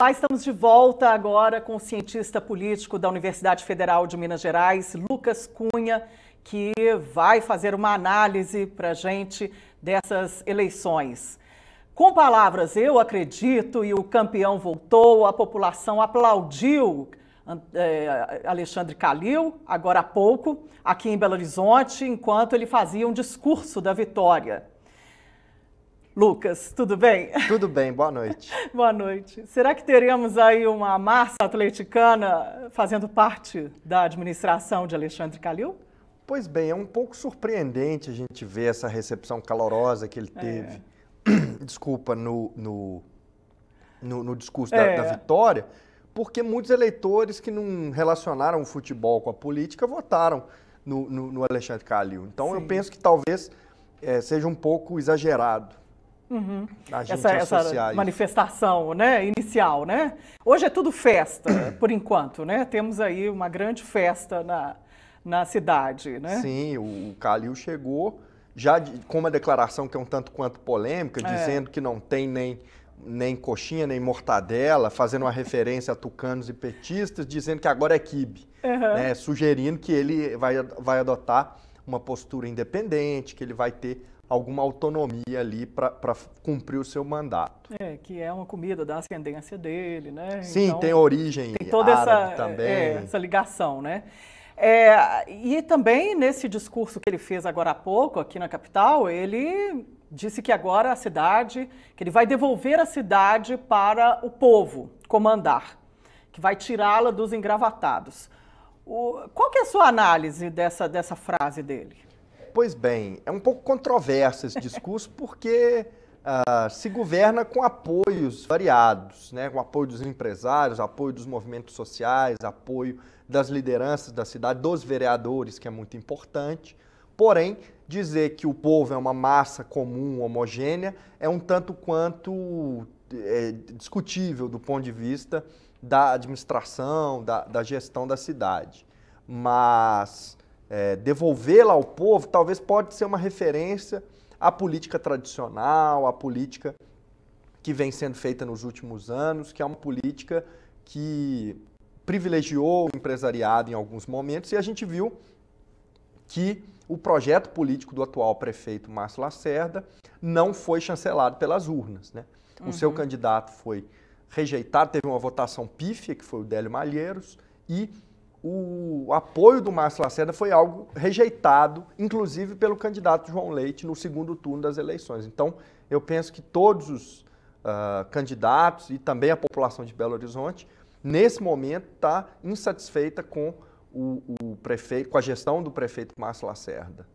Olá, estamos de volta agora com o cientista político da Universidade Federal de Minas Gerais, Lucas Cunha, que vai fazer uma análise para a gente dessas eleições. Com palavras, eu acredito e o campeão voltou, a população aplaudiu é, Alexandre Calil, agora há pouco, aqui em Belo Horizonte, enquanto ele fazia um discurso da vitória. Lucas, tudo bem? Tudo bem, boa noite. boa noite. Será que teremos aí uma massa atleticana fazendo parte da administração de Alexandre Calil? Pois bem, é um pouco surpreendente a gente ver essa recepção calorosa que ele é. teve, é. desculpa, no, no, no, no discurso é. da, da vitória, porque muitos eleitores que não relacionaram o futebol com a política votaram no, no, no Alexandre Calil. Então Sim. eu penso que talvez é, seja um pouco exagerado Uhum. Essa, essa, manifestação né, inicial, né? Hoje é tudo festa, uhum. por enquanto, né? Temos aí uma grande festa na, na cidade, né? Sim, o, o Calil chegou já de, com uma declaração que é um tanto quanto polêmica, é. dizendo que não tem nem, nem coxinha, nem mortadela, fazendo uma referência a tucanos e petistas, dizendo que agora é quibe, uhum. né? sugerindo que ele vai, vai adotar uma postura independente, que ele vai ter alguma autonomia ali para cumprir o seu mandato. É, que é uma comida da ascendência dele, né? Sim, então, tem origem tem toda essa, também. É, essa ligação, né? É, e também nesse discurso que ele fez agora há pouco aqui na capital, ele disse que agora a cidade, que ele vai devolver a cidade para o povo comandar, que vai tirá-la dos engravatados. O, qual que é a sua análise dessa, dessa frase dele? pois bem, é um pouco controverso esse discurso, porque uh, se governa com apoios variados, né? com apoio dos empresários, apoio dos movimentos sociais, apoio das lideranças da cidade, dos vereadores, que é muito importante. Porém, dizer que o povo é uma massa comum, homogênea, é um tanto quanto é, discutível do ponto de vista da administração, da, da gestão da cidade. Mas é, devolvê-la ao povo, talvez pode ser uma referência à política tradicional, à política que vem sendo feita nos últimos anos, que é uma política que privilegiou o empresariado em alguns momentos, e a gente viu que o projeto político do atual prefeito Márcio Lacerda não foi chancelado pelas urnas. Né? O seu uhum. candidato foi rejeitado, teve uma votação pífia, que foi o Délio Malheiros, e o apoio do Márcio Lacerda foi algo rejeitado, inclusive pelo candidato João Leite no segundo turno das eleições. Então, eu penso que todos os uh, candidatos e também a população de Belo Horizonte, nesse momento, está insatisfeita com o, o, prefeito, com a gestão do prefeito Márcio Lacerda.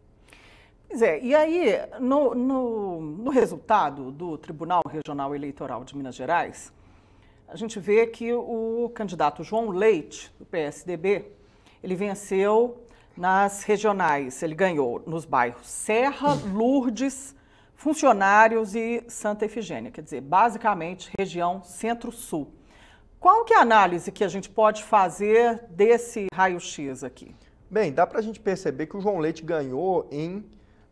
Pois é, e aí, no, no, no resultado do Tribunal Regional Eleitoral de Minas Gerais, a gente vê que o candidato João Leite, do PSDB, ele venceu nas regionais, ele ganhou nos bairros Serra, Lourdes, Funcionários e Santa Efigênia, quer dizer, basicamente região Centro-Sul. Qual que é a análise que a gente pode fazer desse raio-x aqui? Bem, dá para a gente perceber que o João Leite ganhou em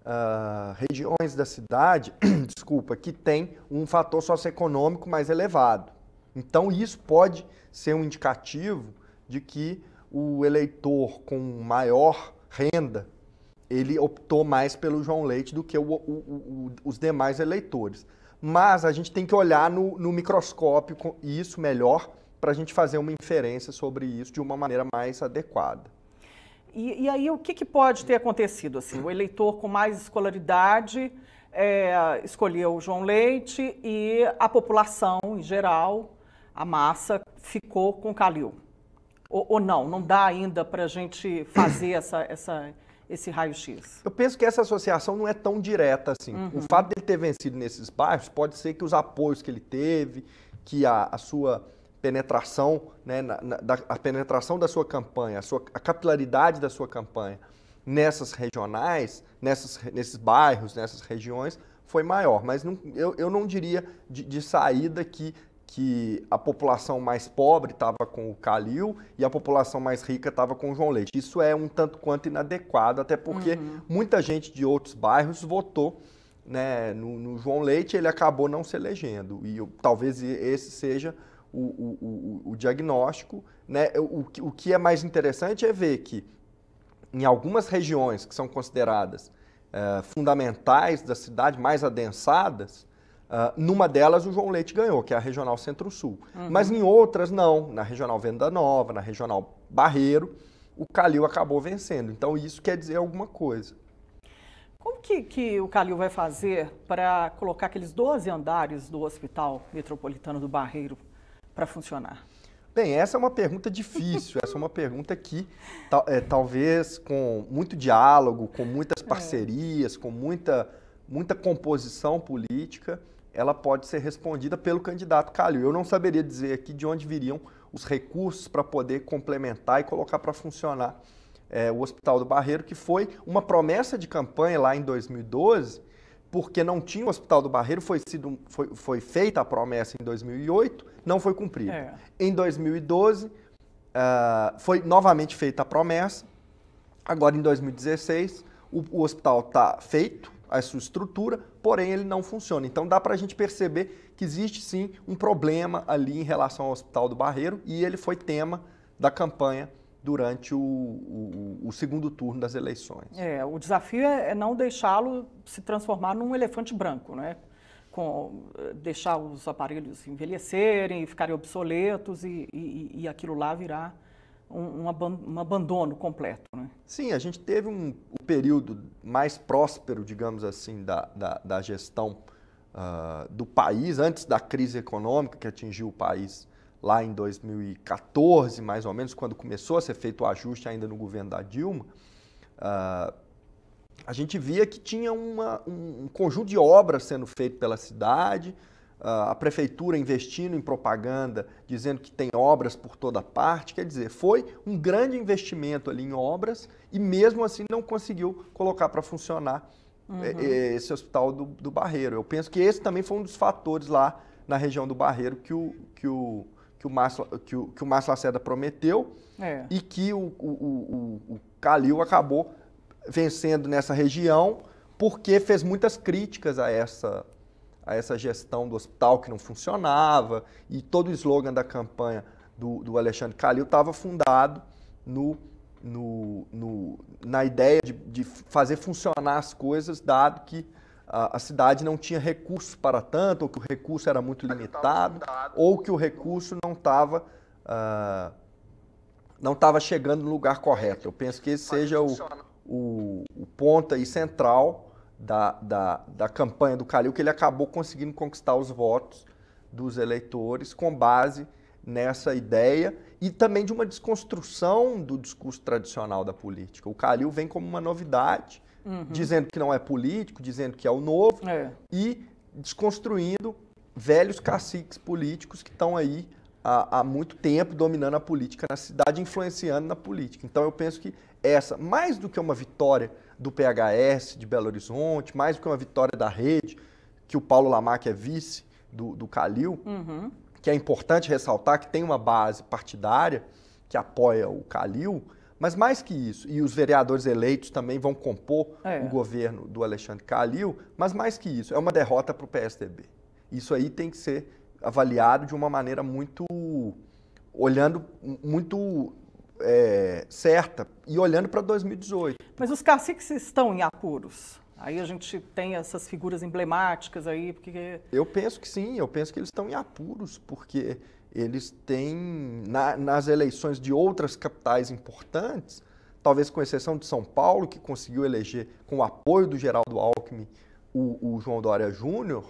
Uh, regiões da cidade, desculpa, que tem um fator socioeconômico mais elevado. Então, isso pode ser um indicativo de que o eleitor com maior renda ele optou mais pelo João Leite do que o, o, o, os demais eleitores. Mas a gente tem que olhar no, no microscópio isso melhor para a gente fazer uma inferência sobre isso de uma maneira mais adequada. E, e aí, o que, que, pode ter acontecido? Assim, o eleitor com mais escolaridade é, escolheu o João Leite e a população em geral a massa ficou com calil. Ou, ou não, não dá ainda para a gente fazer essa, essa, esse raio-x? Eu penso que essa associação não é tão direta assim. Uhum. O fato dele ter vencido nesses bairros pode ser que os apoios que ele teve, que a, a sua penetração, né, na, na, da, a penetração da sua campanha, a, sua, a capilaridade da sua campanha nessas regionais, nessas, nesses bairros, nessas regiões, foi maior. Mas não, eu, eu não diria de, de saída que que a população mais pobre estava com o Calil e a população mais rica estava com o João Leite. Isso é um tanto quanto inadequado, até porque uhum. muita gente de outros bairros votou né, no, no, João Leite, ele acabou não se elegendo. E eu, talvez esse seja o, o, o, o diagnóstico. Né? O, que é mais interessante é ver que em algumas regiões que são consideradas eh, fundamentais da cidade, mais adensadas, ah, numa delas o João Leite ganhou, que é a Regional Centro-Sul. Uhum. Mas em outras, não. Na Regional Venda Nova, na Regional Barreiro, o Calil acabou vencendo. Então isso quer dizer alguma coisa. Como que, que o Calil vai fazer para colocar aqueles 12 andares do Hospital Metropolitano do Barreiro para funcionar? Bem, essa é uma pergunta difícil, essa é uma pergunta que tal, é, talvez com muito diálogo, com muitas é. parcerias, é. com muita, muita composição política, ela pode ser respondida pelo candidato Calil. Eu não saberia dizer aqui de onde viriam os recursos para poder complementar e colocar para funcionar é, o Hospital do Barreiro, que foi uma promessa de campanha lá em 2012, porque não tinha o Hospital do Barreiro, foi, sido, foi, foi feita a promessa em 2008, não foi cumprida. É. Em 2012, uh, ah, foi novamente feita a promessa, agora em 2016, o, o hospital está feito, a sua estrutura, porém ele não funciona. Então dá para a gente perceber que existe sim um problema ali em relação ao Hospital do Barreiro e ele foi tema da campanha durante o, o, o, segundo turno das eleições. É, o desafio é, é não deixá-lo se transformar num elefante branco, né? Com, deixar os aparelhos envelhecerem, ficarem obsoletos e, e, e aquilo lá virar um, um abandono completo. Né? Sim, a gente teve um, um período mais próspero, digamos assim, da, da, da gestão uh, do país, antes da crise econômica que atingiu o país lá em 2014, mais ou menos, quando começou a ser feito o ajuste ainda no governo da Dilma. Uh, a gente via que tinha uma, um, um conjunto de obras sendo feito pela cidade, a prefeitura investindo em propaganda, dizendo que tem obras por toda parte, quer dizer, foi um grande investimento ali em obras e mesmo assim não conseguiu colocar para funcionar uhum. Eh, eh, esse hospital do, do, Barreiro. Eu penso que esse também foi um dos fatores lá na região do Barreiro que o, que o, que o, Márcio, que o, que o Márcio Lacerda prometeu é. e que o, o, o, o Calil acabou vencendo nessa região porque fez muitas críticas a essa a essa gestão do hospital que não funcionava, e todo o slogan da campanha do, do Alexandre Calil estava fundado no, no, no, na ideia de, de, fazer funcionar as coisas, dado que a, a cidade não tinha recursos para tanto, ou que o recurso era muito limitado, ou que o recurso não estava. Uh, ah, não estava chegando no lugar correto. Eu penso que esse seja o, o, o ponto aí central da, da, da campanha do Calil que ele acabou conseguindo conquistar os votos dos eleitores com base nessa ideia e também de uma desconstrução do discurso tradicional da política. O Calil vem como uma novidade, uhum. dizendo que não é político, dizendo que é o novo é. e desconstruindo velhos caciques políticos que estão aí há, há, muito tempo dominando a política na cidade, influenciando na política. Então eu penso que essa, mais do que uma vitória do PHS de Belo Horizonte, mais do que uma vitória da rede, que o Paulo Lamac é vice do, do Calil, uhum. que é importante ressaltar que tem uma base partidária que apoia o Calil, mas mais que isso, e os vereadores eleitos também vão compor é. o governo do Alexandre Calil, mas mais que isso, é uma derrota para o PSDB. Isso aí tem que ser avaliado de uma maneira muito. olhando muito é, certa e olhando para 2018. Mas os caciques estão em apuros? Aí a gente tem essas figuras emblemáticas aí, porque... Eu penso que sim, eu penso que eles estão em apuros, porque eles têm, na, nas eleições de outras capitais importantes, talvez com exceção de São Paulo, que conseguiu eleger com o apoio do Geraldo Alckmin o, o João Dória Júnior,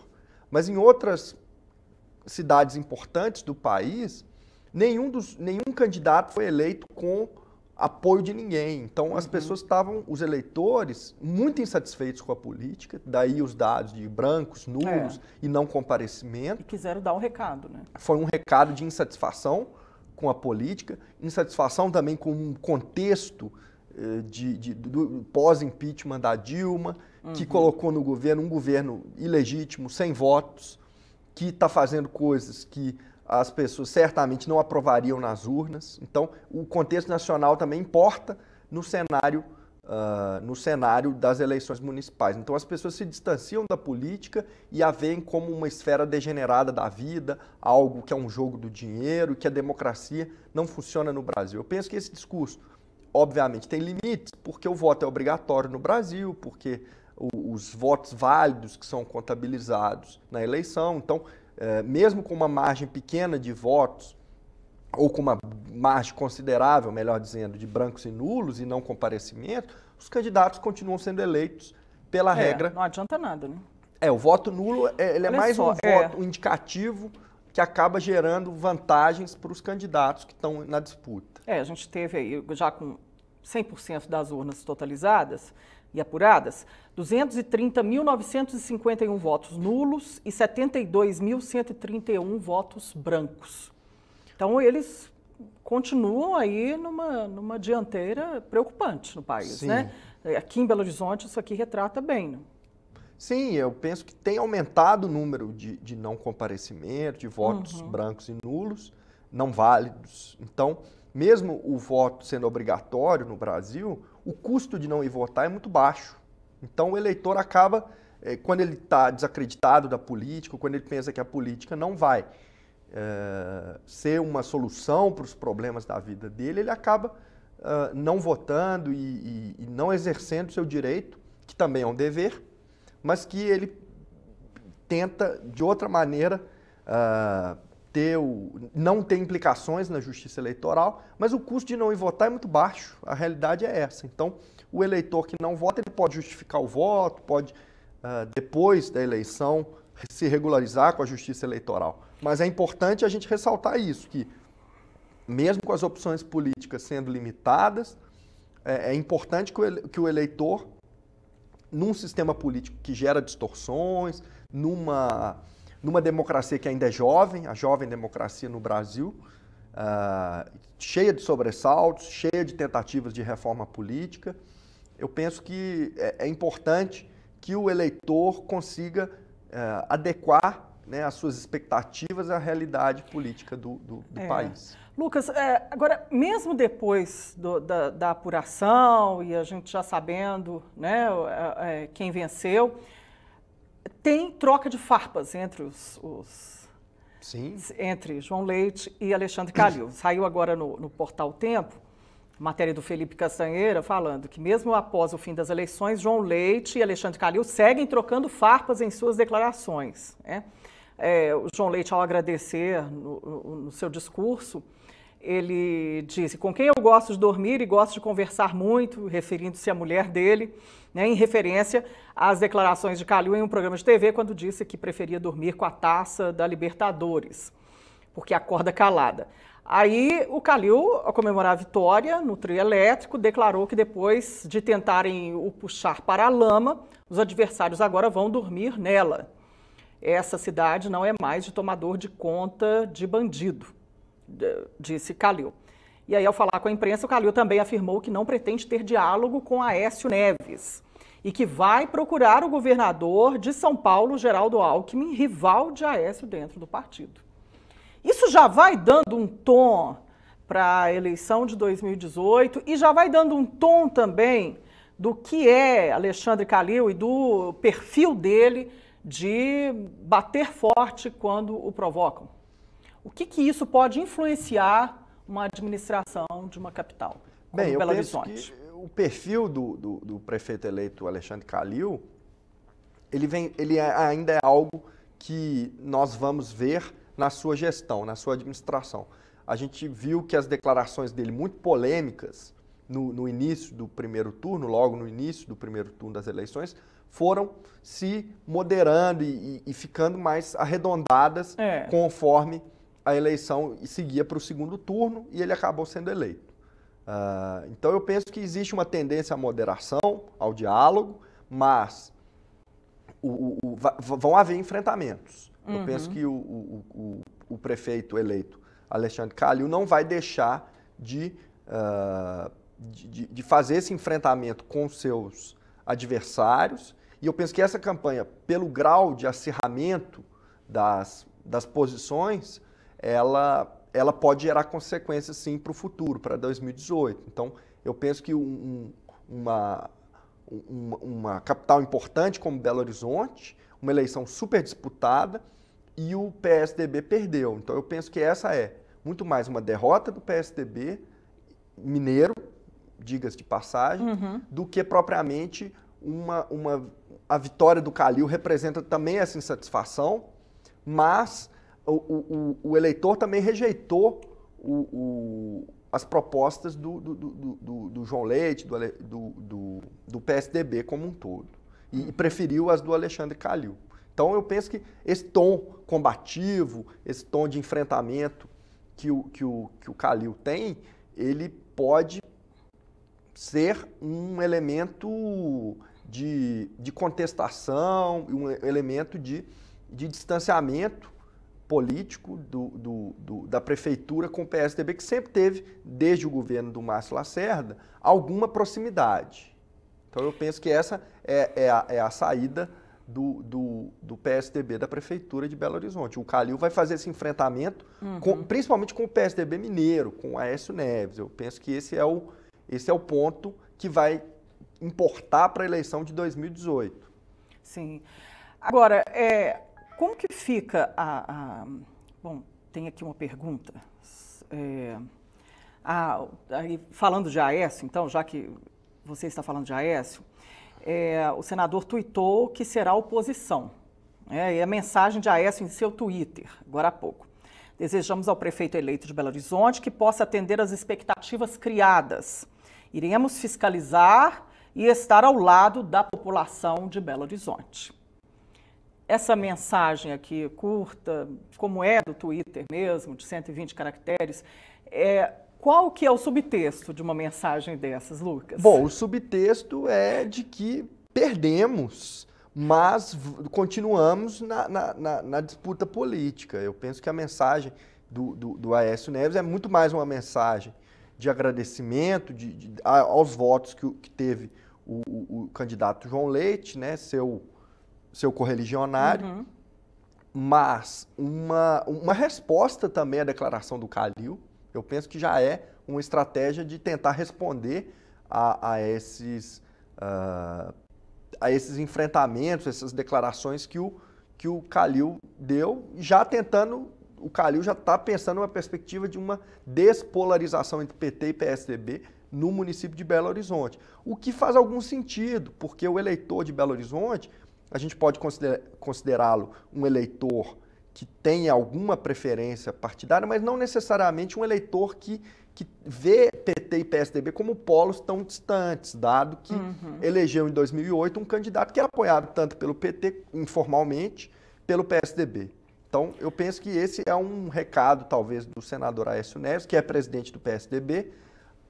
mas em outras cidades importantes do país, nenhum, dos, nenhum candidato foi eleito com apoio de ninguém. Então, as uhum. pessoas estavam, os eleitores, muito insatisfeitos com a política, daí os dados de brancos, nulos é. e não comparecimento. E quiseram dar um recado, né? Foi um recado de insatisfação com a política, insatisfação também com um contexto eh, de, de, do pós-impeachment da Dilma, uhum. que colocou no governo um governo ilegítimo, sem votos, que está fazendo coisas que as pessoas certamente não aprovariam nas urnas. Então, o contexto nacional também importa no cenário, uh, no cenário das eleições municipais. Então, as pessoas se distanciam da política e a veem como uma esfera degenerada da vida, algo que é um jogo do dinheiro, que a democracia não funciona no Brasil. Eu penso que esse discurso, obviamente, tem limites, porque o voto é obrigatório no Brasil, porque os votos válidos que são contabilizados na eleição. Então, eh, mesmo com uma margem pequena de votos, ou com uma margem considerável, melhor dizendo, de brancos e nulos e não comparecimento, os candidatos continuam sendo eleitos pela é, regra. Não adianta nada, né? É, o voto nulo é, ele é mais só, um é. voto indicativo que acaba gerando vantagens para os candidatos que estão na disputa. É, a gente teve aí, já com 100% das urnas totalizadas, e apuradas, 230.951 votos nulos e 72.131 votos brancos. Então, eles continuam aí numa, numa dianteira preocupante no país, né? Sim. né? Aqui em Belo Horizonte, isso aqui retrata bem. Né? Sim, eu penso que tem aumentado o número de, de não comparecimento, de votos uhum. brancos e nulos, não válidos. Então, mesmo o voto sendo obrigatório no Brasil, o custo de não ir votar é muito baixo. Então o eleitor acaba, eh, quando ele está desacreditado da política, quando ele pensa que a política não vai é, ser uma solução para os problemas da vida dele, ele acaba é, não votando e, e, e não exercendo seu direito, que também é um dever, mas que ele tenta de outra maneira ter o, não ter implicações na justiça eleitoral, mas o custo de não ir votar é muito baixo. A realidade é essa. Então, o eleitor que não vota, ele pode justificar o voto, pode, uh, depois da eleição, se regularizar com a justiça eleitoral. Mas é importante a gente ressaltar isso, que mesmo com as opções políticas sendo limitadas, é, é importante que o, ele, que o eleitor, num sistema político que gera distorções, numa numa democracia que ainda é jovem, a jovem democracia no Brasil, uh, cheia de sobressaltos, cheia de tentativas de reforma política. Eu penso que é, é importante que o eleitor consiga uh, adequar né, as suas expectativas à realidade política do, do, do é. país. Lucas, é, agora, mesmo depois do, da, da, apuração e a gente já sabendo né, é, quem venceu, tem troca de farpas entre os, os entre João Leite e Alexandre Calil. Saiu agora no, no portal Tempo matéria do Felipe Castanheira falando que mesmo após o fim das eleições, João Leite e Alexandre Calil seguem trocando farpas em suas declarações. Né? É, o João Leite, ao agradecer no, no, no seu discurso, ele disse: Com quem eu gosto de dormir e gosto de conversar muito, referindo-se à mulher dele, né, em referência às declarações de Calil em um programa de TV, quando disse que preferia dormir com a taça da Libertadores, porque acorda calada. Aí o Calil, ao comemorar a vitória no trio elétrico, declarou que depois de tentarem o puxar para a lama, os adversários agora vão dormir nela. Essa cidade não é mais de tomador de conta de bandido disse Calil. E aí, ao falar com a imprensa, o Calil também afirmou que não pretende ter diálogo com Aécio Neves e que vai procurar o governador de São Paulo, Geraldo Alckmin, rival de Aécio dentro do partido. Isso já vai dando um tom para a eleição de 2018 e já vai dando um tom também do que é Alexandre Calil e do perfil dele de bater forte quando o provocam. O que, que isso pode influenciar uma administração de uma capital? Como Bem, Belo eu penso Horizonte? que o perfil do, do, do, prefeito eleito Alexandre Calil, ele, vem, ele é, ainda é algo que nós vamos ver na sua gestão, na sua administração. A gente viu que as declarações dele, muito polêmicas, no, no início do primeiro turno, logo no início do primeiro turno das eleições, foram se moderando e, e ficando mais arredondadas é. conforme a eleição seguia para o segundo turno e ele acabou sendo eleito. Uh, então eu penso que existe uma tendência à moderação, ao diálogo, mas o, o, o, vão haver enfrentamentos. Uhum. Eu penso que o, prefeito eleito Alexandre Calil não vai deixar de, uh, de, de fazer esse enfrentamento com seus adversários. E eu penso que essa campanha, pelo grau de acirramento das, das posições, ela, ela pode gerar consequências sim para o futuro, para 2018. Então, eu penso que um, uma, uma, uma, capital importante como Belo Horizonte, uma eleição super disputada e o PSDB perdeu. Então, eu penso que essa é muito mais uma derrota do PSDB mineiro, digas de passagem, uhum. do que propriamente uma, uma, a vitória do Calil representa também essa insatisfação, mas o, o, o eleitor também rejeitou o, as propostas do, do, do, do João Leite, do, PSDB como um todo. E, e preferiu as do Alexandre Calil. Então eu penso que esse tom combativo, esse tom de enfrentamento que o, que o, que o Calil tem, ele pode ser um elemento de, de contestação, um elemento de, de distanciamento político do, do, do, da prefeitura com o PSDB, que sempre teve, desde o governo do Márcio Lacerda, alguma proximidade. Então eu penso que essa é, é, a, é a, saída do, PSDB da prefeitura de Belo Horizonte. O Calil vai fazer esse enfrentamento, uhum. com, principalmente com o PSDB mineiro, com o Aécio Neves. Eu penso que esse é o, esse é o ponto que vai importar para a eleição de 2018. Sim. Agora, é, como que fica a, a, Bom, tem aqui uma pergunta. É, a, falando de Aécio, então, já que você está falando de Aécio, é, o senador tuitou que será oposição. É, e a mensagem de Aécio em seu Twitter, agora há pouco. Desejamos ao prefeito eleito de Belo Horizonte que possa atender às expectativas criadas. Iremos fiscalizar e estar ao lado da população de Belo Horizonte essa mensagem aqui, curta, como é do Twitter mesmo, de 120 caracteres, é, qual que é o subtexto de uma mensagem dessas, Lucas? Bom, o subtexto é de que perdemos, mas continuamos na, na, na, na disputa política. Eu penso que a mensagem do, do, do, Aécio Neves é muito mais uma mensagem de agradecimento de, de, aos votos que, que teve o, o, o, candidato João Leite, né, seu seu correligionário, uhum. mas uma, uma resposta também à declaração do Calil, eu penso que já é uma estratégia de tentar responder a, a esses, uh, a esses enfrentamentos, essas declarações que o, que o Calil deu, já tentando, o Calil já está pensando uma perspectiva de uma despolarização entre PT e PSDB no município de Belo Horizonte. O que faz algum sentido, porque o eleitor de Belo Horizonte a gente pode considerá-lo um eleitor que tem alguma preferência partidária, mas não necessariamente um eleitor que, que vê PT e PSDB como polos tão distantes, dado que uhum. elegeu em 2008 um candidato que era apoiado tanto pelo PT informalmente, pelo PSDB. Então, eu penso que esse é um recado, talvez, do senador Aécio Neves, que é presidente do PSDB,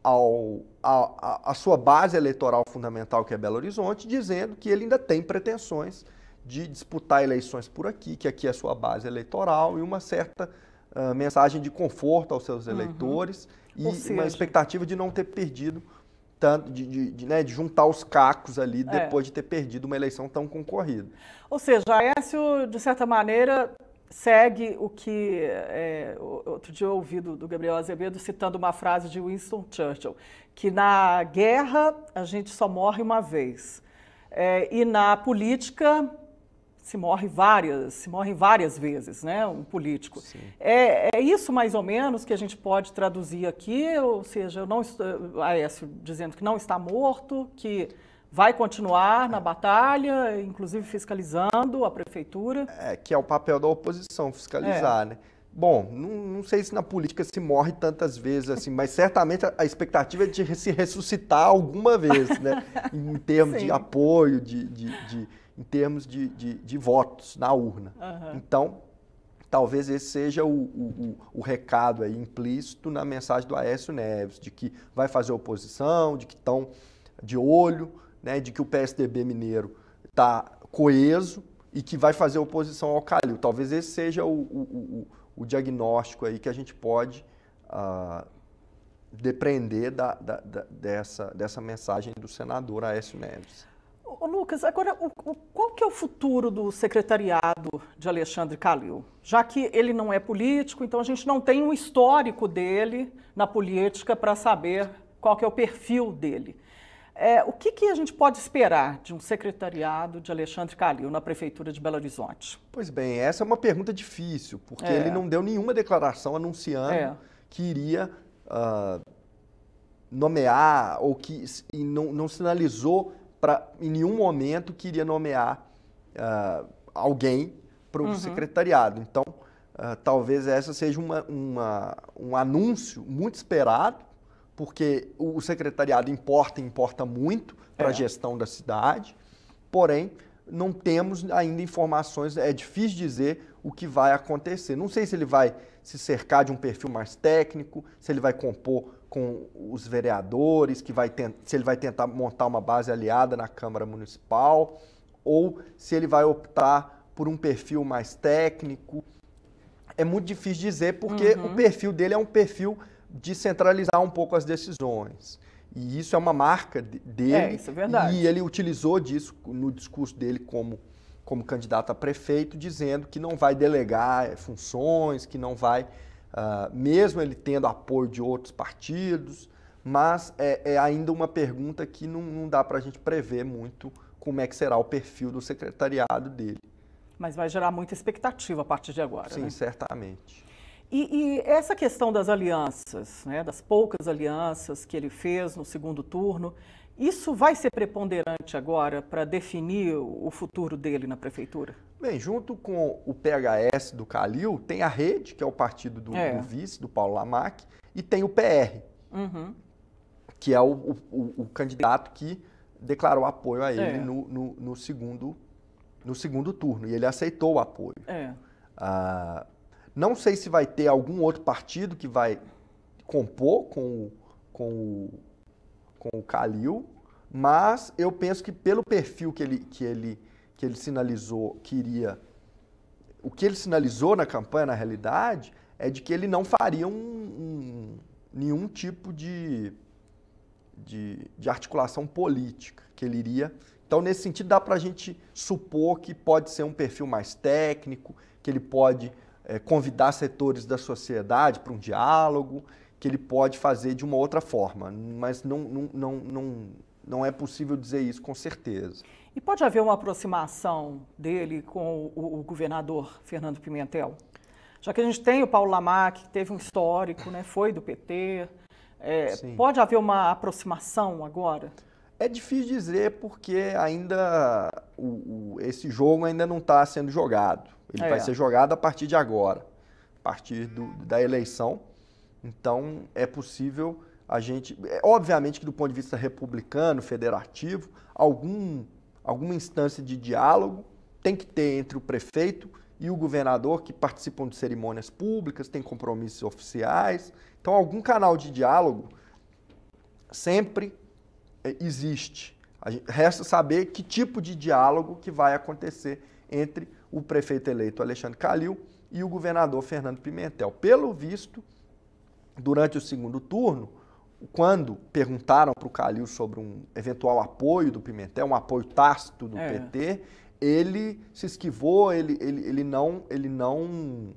ao, a, a, sua base eleitoral fundamental, que é Belo Horizonte, dizendo que ele ainda tem pretensões de disputar eleições por aqui, que aqui é a sua base eleitoral, e uma certa uh, mensagem de conforto aos seus uhum. eleitores uhum. e seja... uma expectativa de não ter perdido tanto, de, de, de, né, de juntar os cacos ali é. depois de ter perdido uma eleição tão concorrida. Ou seja, a Aécio, de certa maneira, segue o que é, outro dia eu ouvi do, do, Gabriel Azevedo citando uma frase de Winston Churchill, que na guerra a gente só morre uma vez é, e na política se morre várias, se morre várias vezes, né, um político. É, é, isso mais ou menos que a gente pode traduzir aqui, ou seja, eu não estou, Aécio dizendo que não está morto, que vai continuar na batalha, inclusive fiscalizando a prefeitura. É, que é o papel da oposição, fiscalizar, é. né? Bom, não, não, sei se na política se morre tantas vezes assim, mas certamente a, expectativa é de se ressuscitar alguma vez, né? Em termos Sim. de apoio, de, de, de, em termos de, de, de votos na urna. Uhum. Então, talvez esse seja o, o, o, o recado implícito na mensagem do Aécio Neves, de que vai fazer oposição, de que estão de olho né, de que o PSDB mineiro está coeso e que vai fazer oposição ao Calil. Talvez esse seja o, o, o, o diagnóstico aí que a gente pode ah, depender da, da, da, dessa, dessa mensagem do senador Aécio Neves. Ô, Lucas, agora, o, qual que é o futuro do secretariado de Alexandre Calil? Já que ele não é político, então a gente não tem um histórico dele na política para saber qual que é o perfil dele. É, o que, que, a gente pode esperar de um secretariado de Alexandre Calil na Prefeitura de Belo Horizonte? Pois bem, essa é uma pergunta difícil, porque é. ele não deu nenhuma declaração anunciando é. que iria uh, nomear ou que não, não, sinalizou pra, em nenhum momento que iria nomear uh, alguém para o uhum. secretariado. Então, uh, talvez essa seja uma, uma, um anúncio muito esperado porque o secretariado importa, importa muito para a é. gestão da cidade, porém não temos ainda informações, é difícil dizer o que vai acontecer. Não sei se ele vai se cercar de um perfil mais técnico, se ele vai compor com os vereadores, que vai se ele vai tentar montar uma base aliada na Câmara Municipal, ou se ele vai optar por um perfil mais técnico. É muito difícil dizer, porque uhum. o perfil dele é um perfil descentralizar um pouco as decisões. E isso é uma marca dele. É, isso é verdade. E ele utilizou disso no discurso dele como, como candidato a prefeito, dizendo que não vai delegar é, funções, que não vai, uh, mesmo ele tendo apoio de outros partidos, mas é, é ainda uma pergunta que não, não dá para a gente prever muito como é que será o perfil do secretariado dele. Mas vai gerar muita expectativa a partir de agora. Sim, né? certamente. E, e, essa questão das alianças, né, das poucas alianças que ele fez no segundo turno, isso vai ser preponderante agora para definir o futuro dele na prefeitura? Bem, junto com o PHS do Calil, tem a Rede, que é o partido do, é. do vice, do Paulo Lamac, e tem o PR, uhum. que é o, o, o, candidato que declarou apoio a ele é. no, no, no, segundo, no segundo turno, e ele aceitou o apoio. É. Ah, não sei se vai ter algum outro partido que vai compor com, com, com o Calil, mas eu penso que pelo perfil que ele, que ele, que ele sinalizou que iria. O que ele sinalizou na campanha, na realidade, é de que ele não faria um, um, nenhum tipo de, de, de, articulação política, que ele iria. Então, nesse sentido, dá para a gente supor que pode ser um perfil mais técnico, que ele pode é, convidar setores da sociedade para um diálogo, que ele pode fazer de uma outra forma, mas não, não, não, não, não é possível dizer isso com certeza. E pode haver uma aproximação dele com o, o governador Fernando Pimentel? Já que a gente tem o Paulo Lamac, que teve um histórico, né, foi do PT, é, eh, pode haver uma aproximação agora? É difícil dizer porque ainda o, o, esse jogo ainda não está sendo jogado. Ele é. vai ser jogado a partir de agora, a partir do, da eleição. Então, é possível a gente. É, obviamente que, do ponto de vista republicano, federativo, algum, alguma instância de diálogo tem que ter entre o prefeito e o governador, que participam de cerimônias públicas, têm compromissos oficiais. Então, algum canal de diálogo sempre é, existe. Resta saber que tipo de diálogo que vai acontecer entre o prefeito eleito Alexandre Calil e o governador Fernando Pimentel. Pelo visto, durante o segundo turno, quando perguntaram para o Calil sobre um eventual apoio do Pimentel, um apoio tácito do é. PT, ele se esquivou, ele, ele, ele não ele não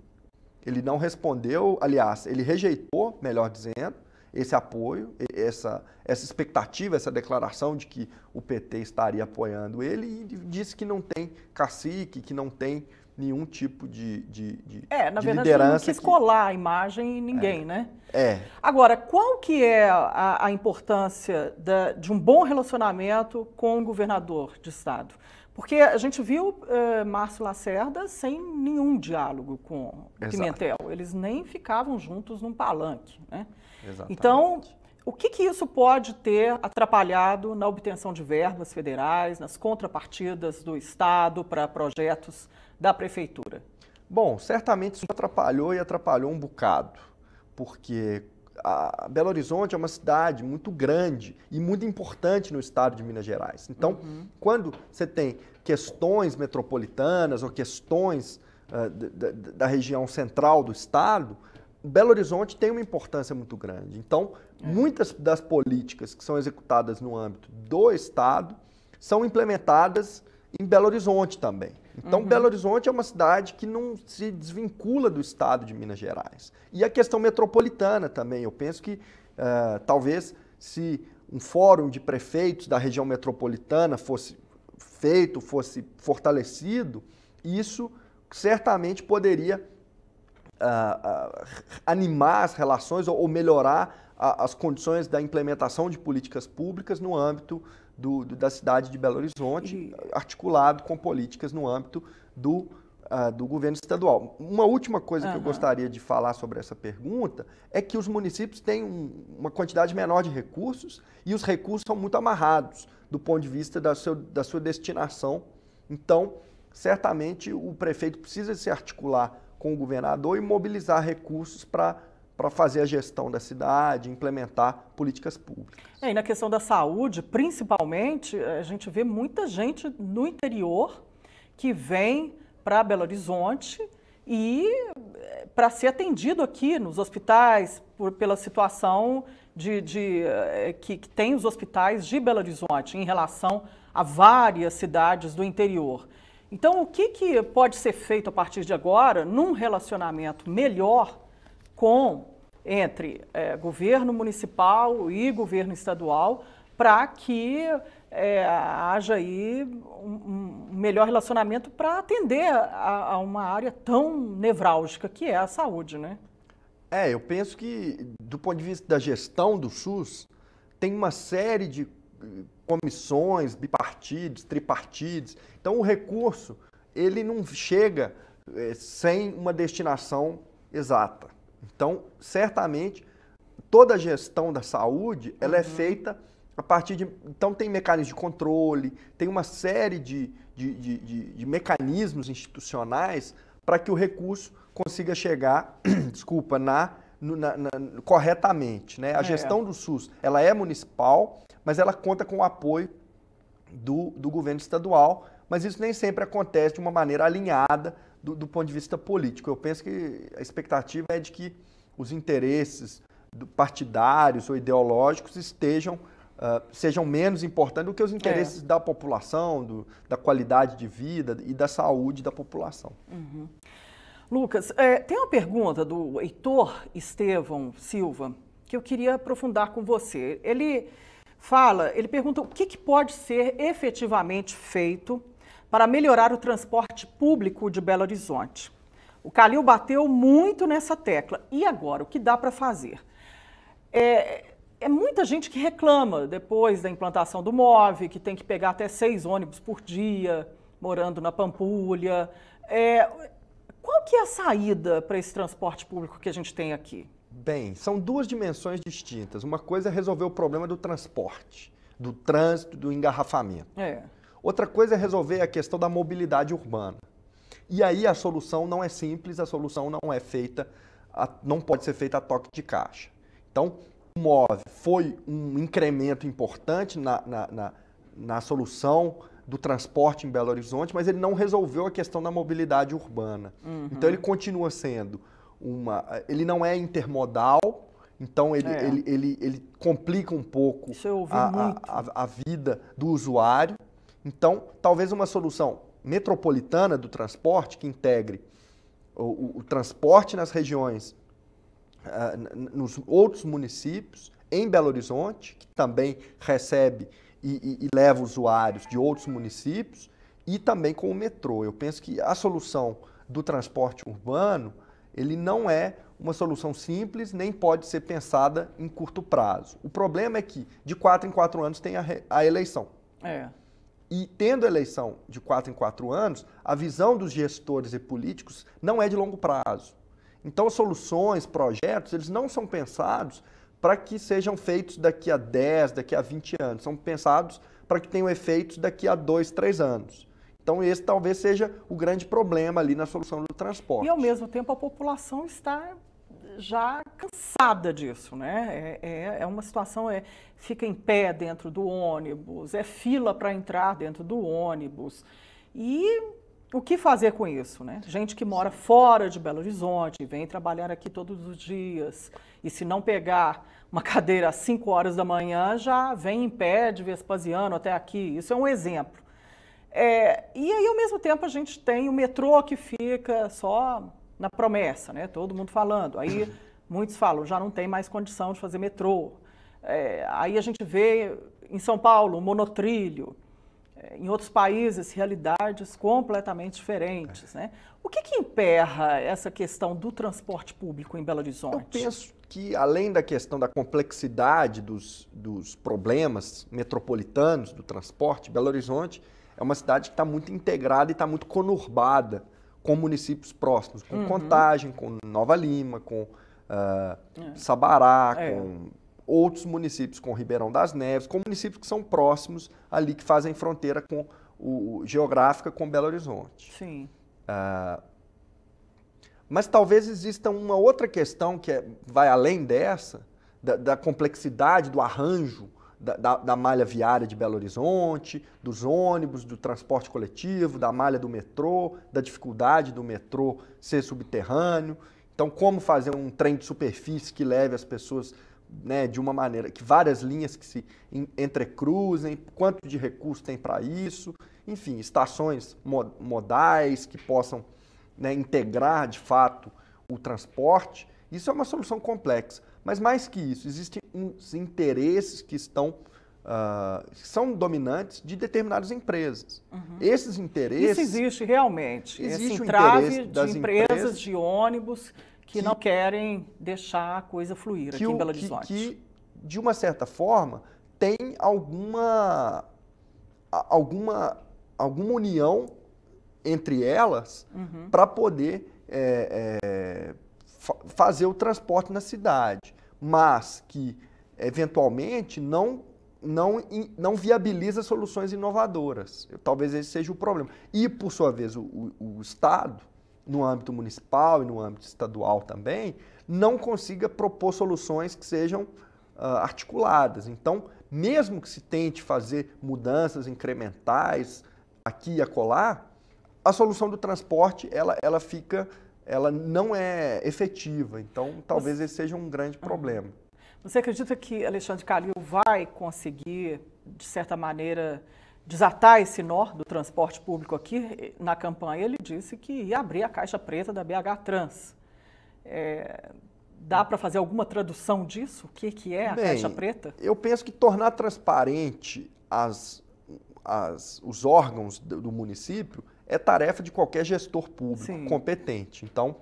ele não respondeu, aliás, ele rejeitou, melhor dizendo, esse apoio, essa, essa expectativa, essa declaração de que o PT estaria apoiando ele e disse que não tem cacique, que não tem nenhum tipo de, de, de É, na de verdade, liderança não quis colar a imagem em ninguém, é. né? É. Agora, qual que é a, a importância da, de um bom relacionamento com o governador de estado? Porque a gente viu uh, Márcio Lacerda sem nenhum diálogo com Exato. Pimentel. Eles nem ficavam juntos num palanque, né? Exatamente. Então, o que, que isso pode ter atrapalhado na obtenção de verbas federais, nas contrapartidas do Estado para projetos da Prefeitura? Bom, certamente isso atrapalhou e atrapalhou um bocado, porque Belo Horizonte é uma cidade muito grande e muito importante no estado de Minas Gerais. Então, uhum. quando você tem questões metropolitanas ou questões uh, da, região central do estado, Belo Horizonte tem uma importância muito grande. Então, é. muitas das políticas que são executadas no âmbito do Estado são implementadas em Belo Horizonte também. Então, uhum. Belo Horizonte é uma cidade que não se desvincula do Estado de Minas Gerais. E a questão metropolitana também. Eu penso que uh, talvez se um fórum de prefeitos da região metropolitana fosse feito, fosse fortalecido, isso certamente poderia animar as relações ou, ou melhorar a, as condições da implementação de políticas públicas no âmbito do, do, da cidade de Belo Horizonte, e... articulado com políticas no âmbito do Uh, do governo estadual. Uma última coisa uhum. que eu gostaria de falar sobre essa pergunta é que os municípios têm um, uma quantidade menor de recursos e os recursos são muito amarrados do ponto de vista da, seu, da sua destinação. Então, certamente o prefeito precisa se articular com o governador e mobilizar recursos para para fazer a gestão da cidade, implementar políticas públicas. É, e na questão da saúde, principalmente, eh, a gente vê muita gente no interior que vem para Belo Horizonte e eh, para ser atendido aqui nos hospitais, por, pela situação de, de eh, que, que tem os hospitais de Belo Horizonte em relação a várias cidades do interior. Então, o que, que pode ser feito a partir de agora num relacionamento melhor com entre é, governo municipal e governo estadual para que é, haja aí um, melhor relacionamento para atender a, a, uma área tão nevrálgica que é a saúde, né? É, eu penso que do ponto de vista da gestão do SUS tem uma série de comissões bipartidos, tripartidos. Então, o recurso ele não chega é, sem uma destinação exata. Então, certamente, toda a gestão da saúde ela é uhum. é feita a partir de. Então, tem mecanismos de controle, tem uma série de, de, de, de, de mecanismos institucionais para que o recurso consiga chegar, desculpa, na na, na, corretamente. Né? A é. gestão do SUS ela é municipal, mas ela conta com o apoio do, do governo estadual, mas isso nem sempre acontece de uma maneira alinhada do, do ponto de vista político. Eu penso que a expectativa é de que os interesses partidários ou ideológicos estejam Uh, sejam menos importantes do que os é. interesses é. da população, do, da qualidade de vida e da saúde da população. Uhum. Lucas, é, tem uma pergunta do Heitor Estevão Silva que eu queria aprofundar com você. Ele fala, ele pergunta o que, que pode ser efetivamente feito para melhorar o transporte público de Belo Horizonte. O Calil bateu muito nessa tecla. E agora, o que dá para fazer? É, é muita gente que reclama depois da implantação do MOV, que tem que pegar até seis ônibus por dia, morando na Pampulha. É, qual que é a saída para esse transporte público que a gente tem aqui? Bem, são duas dimensões distintas. Uma coisa é resolver o problema do transporte, do trânsito, do engarrafamento. É. Outra coisa é resolver a questão da mobilidade urbana. E aí a solução não é simples, a solução não é feita, não pode ser feita a toque de caixa. Então, o MOVE foi um incremento importante na, na, na, na solução do transporte em Belo Horizonte, mas ele não resolveu a questão da mobilidade urbana. Uhum. Então ele continua sendo uma. Ele não é intermodal, então ele, é. ele, ele, ele, complica um pouco a, a, a, vida do usuário. Então, talvez uma solução metropolitana do transporte que integre o, o, o transporte nas regiões, uh, nos outros municípios, em Belo Horizonte, que também recebe e, e, e leva usuários de outros municípios e também com o metrô. Eu penso que a solução do transporte urbano, ele não é uma solução simples, nem pode ser pensada em curto prazo. O problema é que de quatro em quatro anos tem a, a eleição. É. E tendo eleição de quatro em quatro anos, a visão dos gestores e políticos não é de longo prazo. Então, soluções, projetos, eles não são pensados para que sejam feitos daqui a 10, daqui a 20 anos. São pensados para que tenham efeitos daqui a 2, 3 anos. Então, esse talvez seja o grande problema ali na solução do transporte. E, ao mesmo tempo, a população está já cansada disso, né? É, é, é uma situação, é, fica em pé dentro do ônibus, é fila para entrar dentro do ônibus. E o que fazer com isso, né? Gente que mora fora de Belo Horizonte, vem trabalhar aqui todos os dias, e se não pegar uma cadeira às 5 horas da manhã, já vem em pé de Vespasiano até aqui. Isso é um exemplo. É, e aí, ao mesmo tempo, a gente tem o metrô que fica só na promessa, né? Todo mundo falando. Aí muitos falam, já não tem mais condição de fazer metrô. É, aí a gente vê em São Paulo, monotrilho. Eh, em outros países, realidades completamente diferentes. Né? O que, que emperra essa questão do transporte público em Belo Horizonte? Eu penso que, além da questão da complexidade dos, dos problemas metropolitanos do transporte, Belo Horizonte é uma cidade que está muito integrada e está muito conurbada com municípios próximos, com uhum. Contagem, com Nova Lima, com uh, é. Sabará, é. com outros municípios, com Ribeirão das Neves, com municípios que são próximos ali, que fazem fronteira com o, geográfica com Belo Horizonte. Sim. Ah, mas talvez exista uma outra questão que é, vai além dessa, da, da complexidade do arranjo da, da, da, malha viária de Belo Horizonte, dos ônibus, do transporte coletivo, da malha do metrô, da dificuldade do metrô ser subterrâneo. Então, como fazer um trem de superfície que leve as pessoas né, de uma maneira que várias linhas que se entrecruzem, quanto de recurso tem para isso, enfim, estações modais que possam né, integrar de fato o transporte. Isso é uma solução complexa, mas mais que isso, existem uns interesses que estão Uh, são dominantes de determinadas empresas. Uhum. Esses interesses. Isso existe realmente. Existe Esse entrave de empresas, empresas, de ônibus que, que não querem deixar a coisa fluir aqui o, em Belo Horizonte. Que, que, de uma certa forma, tem alguma, alguma, alguma união entre elas uhum. para poder é, é, fa fazer o transporte na cidade, mas que eventualmente não não, não viabiliza soluções inovadoras. talvez esse seja o problema. E, por sua vez, o, o, o Estado no âmbito municipal e no âmbito estadual também, não consiga propor soluções que sejam uh, articuladas. Então, mesmo que se tente fazer mudanças incrementais aqui e acolá, a solução do transporte ela, ela fica ela não é efetiva. Então, talvez Você... esse seja um grande problema. Você acredita que Alexandre Calil vai conseguir, de certa maneira, desatar esse nó do transporte público aqui, na campanha ele disse que ia abrir a caixa preta da BH Trans. É, dá para fazer alguma tradução disso? O que, que é a Bem, caixa preta? Eu penso que tornar transparente as, as, os órgãos do, do, município é tarefa de qualquer gestor público Sim. competente. Então,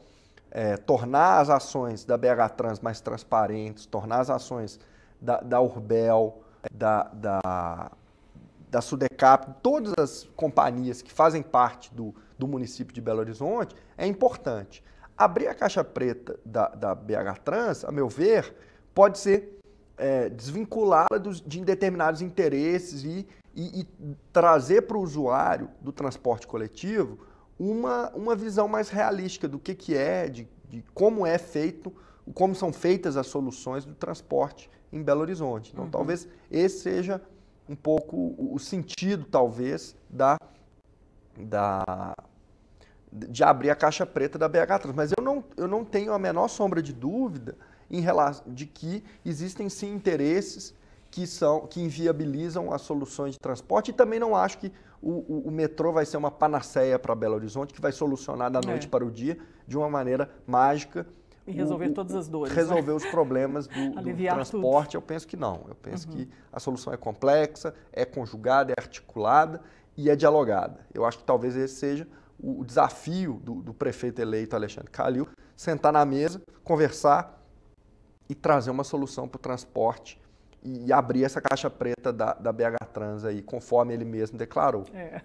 é, tornar as ações da BH Trans mais transparentes, tornar as ações da, da Urbel, da, da da Sudecap, todas as companhias que fazem parte do, do município de Belo Horizonte, é importante. Abrir a caixa preta da, da BH Trans, a meu ver, pode ser é, desvinculá-la de determinados interesses e, e, e trazer para o usuário do transporte coletivo uma, uma visão mais realística do que, que é, de, de como é feito, como são feitas as soluções do transporte em Belo Horizonte. Então, uhum. talvez esse seja um pouco o sentido, talvez, da, da de abrir a caixa preta da BH Trans. Mas eu não, eu não tenho a menor sombra de dúvida em relação de que existem sim interesses que são que inviabilizam as soluções de transporte e também não acho que o, o, o metrô vai ser uma panaceia para Belo Horizonte que vai solucionar da é. noite é. para o dia de uma maneira mágica e resolver o, o, todas as dores. Né? Resolver né? os problemas do, do transporte, tudo. eu penso que não. Eu penso uhum. que a solução é complexa, é conjugada, é articulada e é dialogada. Eu acho que talvez esse seja o, o desafio do, do, prefeito eleito Alexandre Calil, sentar na mesa, conversar e trazer uma solução para o transporte e, e abrir essa caixa preta da, da BH Trans aí, conforme ele mesmo declarou. É.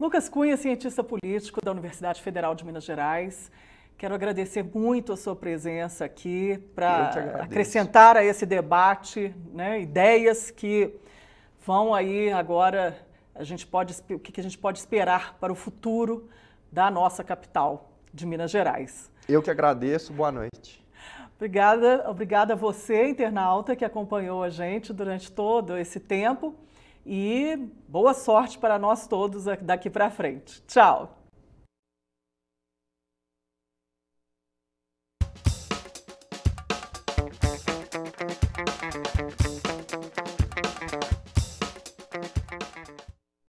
Lucas Cunha, cientista político da Universidade Federal de Minas Gerais. Quero agradecer muito a sua presença aqui para acrescentar a esse debate né, ideias que vão aí agora a gente pode o que a gente pode esperar para o futuro da nossa capital de Minas Gerais. Eu que agradeço. Boa noite. Obrigada, obrigada a você, internauta, que acompanhou a gente durante todo esse tempo e boa sorte para nós todos daqui para frente. Tchau.